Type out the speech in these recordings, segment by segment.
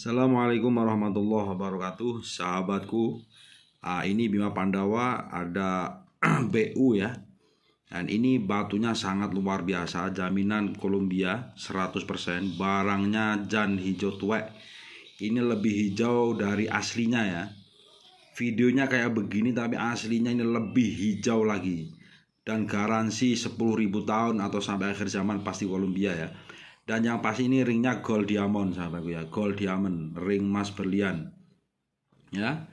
Assalamualaikum warahmatullahi wabarakatuh Sahabatku ah, Ini Bima Pandawa Ada BU ya Dan ini batunya sangat luar biasa Jaminan Kolombia 100% Barangnya jan hijau tuwek Ini lebih hijau dari aslinya ya Videonya kayak begini Tapi aslinya ini lebih hijau lagi Dan garansi 10.000 tahun Atau sampai akhir zaman pasti Kolombia ya dan yang pasti ini ringnya gold diamond sahabatku ya gold diamond ring emas berlian ya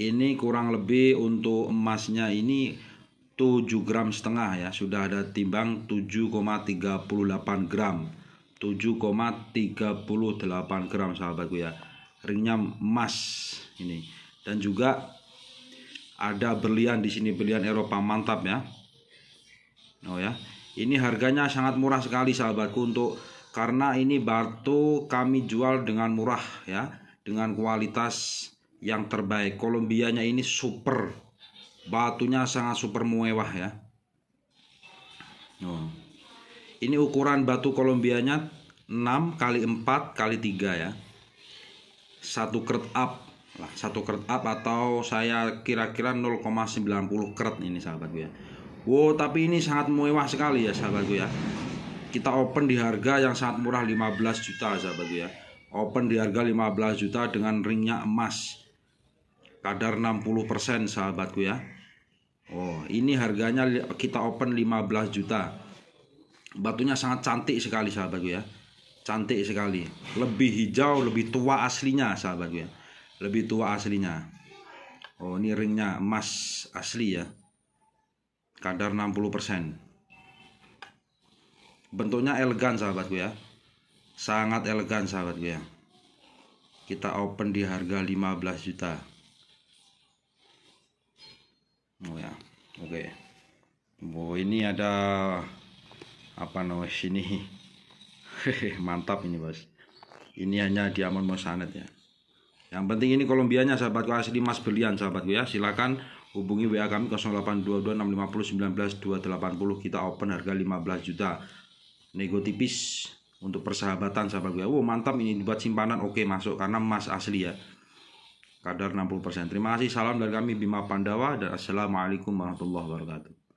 ini kurang lebih untuk emasnya ini 7 gram setengah ya sudah ada timbang 7,38 gram 7,38 gram sahabatku ya ringnya emas ini dan juga ada berlian di sini berlian Eropa mantap ya oh ya ini harganya sangat murah sekali sahabatku untuk karena ini batu kami jual dengan murah ya, dengan kualitas yang terbaik. Kolombianya ini super. Batunya sangat super mewah ya. Oh. Ini ukuran batu kolombianya 6 kali 4 kali 3 ya. Satu kert up lah satu kert up atau saya kira-kira 0,90 kert ini sahabatku ya Wow, oh, tapi ini sangat mewah sekali ya sahabatku ya. Kita open di harga yang sangat murah 15 juta sahabatku ya. Open di harga 15 juta dengan ringnya emas. Kadar 60% sahabatku ya. Oh, ini harganya kita open 15 juta. Batunya sangat cantik sekali sahabatku ya. Cantik sekali. Lebih hijau, lebih tua aslinya sahabatku ya. Lebih tua aslinya. Oh, ini ringnya emas asli ya kadar 60%. Bentuknya elegan sahabatku ya. Sangat elegan sahabatku ya. Kita open di harga 15 juta. Oh ya. Oke. Okay. Oh, ini ada apa namanya sini Mantap ini, Bos. Ini hanya diamond mosanet ya. Yang penting ini Kolombianya sahabatku asli mas belian sahabatku ya. Silakan hubungi WA kami 082265092280 kita open harga 15 juta nego tipis untuk persahabatan sahabat gue wow mantap ini buat simpanan oke masuk karena emas asli ya kadar 60% terima kasih salam dari kami Bima Pandawa dan assalamualaikum warahmatullahi wabarakatuh